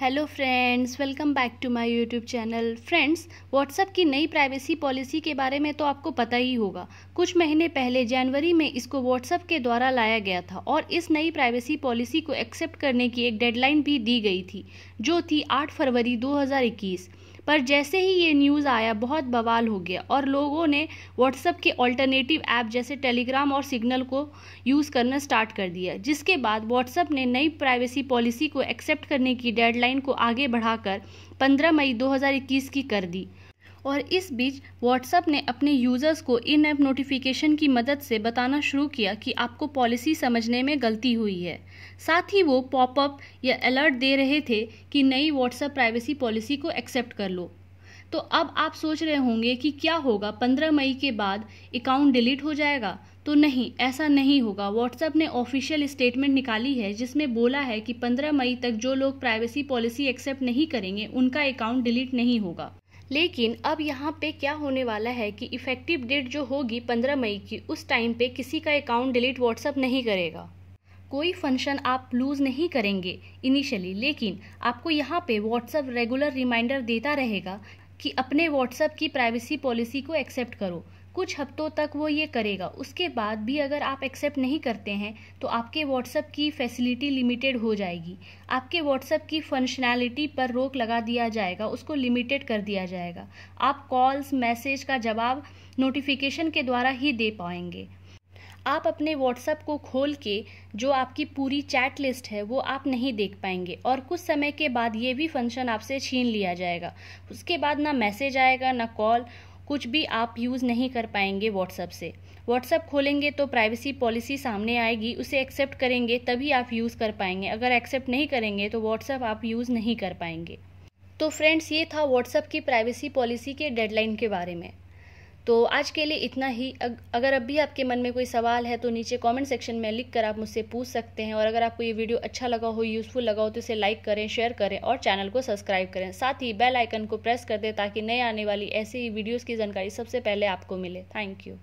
hello friends welcome back to my YouTube channel friends WhatsApp की नई privacy policy के बारे में तो आपको पता ही होगा कुछ महीने पहले जनवरी में इसको व्हाट्सएप के द्वारा लाया गया था और इस नई प्राइवेसी पॉलिसी को एक्सेप्ट करने की एक डेडलाइन भी दी गई थी जो थी 8 फरवरी 2021 पर जैसे ही ये न्यूज़ आया बहुत बवाल हो गया और लोगों ने व्हाट्सअप के ऑल्टरनेटिव ऐप जैसे टेलीग्राम और सिग्नल को यूज़ करना स्टार्ट कर दिया जिसके बाद व्हाट्सएप ने नई प्राइवेसी पॉलिसी को एक्सेप्ट करने की डेडलाइन को आगे बढ़ाकर 15 मई 2021 की कर दी और इस बीच व्हाट्सएप ने अपने यूज़र्स को इन ऐप नोटिफिकेशन की मदद से बताना शुरू किया कि आपको पॉलिसी समझने में गलती हुई है साथ ही वो पॉपअप या अलर्ट दे रहे थे कि नई व्हाट्सएप प्राइवेसी पॉलिसी को एक्सेप्ट कर लो तो अब आप सोच रहे होंगे कि क्या होगा 15 मई के बाद अकाउंट डिलीट हो जाएगा तो नहीं ऐसा नहीं होगा व्हाट्सएप ने ऑफिशियल स्टेटमेंट निकाली है जिसमें बोला है कि 15 मई तक जो लोग प्राइवेसी पॉलिसी एक्सेप्ट नहीं करेंगे उनका अकाउंट डिलीट नहीं होगा लेकिन अब यहाँ पे क्या होने वाला है कि इफ़ेक्टिव डेट जो होगी पंद्रह मई की उस टाइम पे किसी का अकाउंट डिलीट व्हाट्सअप नहीं करेगा कोई फंक्शन आप लूज़ नहीं करेंगे इनिशियली लेकिन आपको यहाँ पे व्हाट्सअप रेगुलर रिमाइंडर देता रहेगा कि अपने व्हाट्सअप की प्राइवेसी पॉलिसी को एक्सेप्ट करो कुछ हफ्तों तक वो ये करेगा उसके बाद भी अगर आप एक्सेप्ट नहीं करते हैं तो आपके व्हाट्सएप की फैसिलिटी लिमिटेड हो जाएगी आपके व्हाट्सएप की फंक्शनैलिटी पर रोक लगा दिया जाएगा उसको लिमिटेड कर दिया जाएगा आप कॉल्स मैसेज का जवाब नोटिफिकेशन के द्वारा ही दे पाएंगे आप अपने व्हाट्सएप को खोल के जो आपकी पूरी चैट लिस्ट है वो आप नहीं देख पाएंगे और कुछ समय के बाद ये भी फंक्शन आपसे छीन लिया जाएगा उसके बाद ना मैसेज आएगा ना कॉल कुछ भी आप यूज़ नहीं कर पाएंगे व्हाट्सअप से व्हाट्सअप खोलेंगे तो प्राइवेसी पॉलिसी सामने आएगी उसे एक्सेप्ट करेंगे तभी आप यूज़ कर पाएंगे अगर एक्सेप्ट नहीं करेंगे तो व्हाट्सअप आप यूज़ नहीं कर पाएंगे तो फ्रेंड्स ये था व्हाट्सअप की प्राइवेसी पॉलिसी के डेडलाइन के बारे में तो आज के लिए इतना ही अगर अब भी आपके मन में कोई सवाल है तो नीचे कमेंट सेक्शन में लिख कर आप मुझसे पूछ सकते हैं और अगर आपको ये वीडियो अच्छा लगा हो यूज़फुल लगा हो तो इसे लाइक करें शेयर करें और चैनल को सब्सक्राइब करें साथ ही बेल आइकन को प्रेस कर दें ताकि नए आने वाली ऐसी ही वीडियोज़ की जानकारी सबसे पहले आपको मिले थैंक यू